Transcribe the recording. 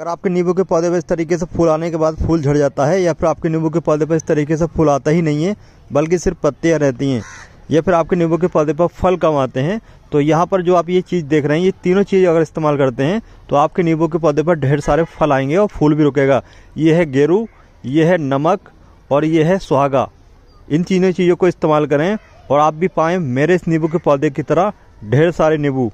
अगर आपके नींबू के पौधे पर इस तरीके से फूल आने के बाद फूल झड़ जाता है या फिर आपके नींबू के पौधे पर इस तरीके से फूल आता ही नहीं है बल्कि सिर्फ पत्तियाँ रहती हैं या फिर आपके नींबू के पौधे पर फल कम आते हैं तो यहाँ पर जो आप ये चीज़ देख रहे हैं ये तीनों चीज़ अगर इस्तेमाल करते हैं तो आपके नींबू के पौधे पर ढेर सारे फल आएंगे और फूल भी रुकेगा ये है गेरू ये है नमक और ये है सुहागा इन तीनों चीज़ों को इस्तेमाल करें और आप भी पाएँ मेरे इस नींबू के पौधे की तरह ढेर सारे नींबू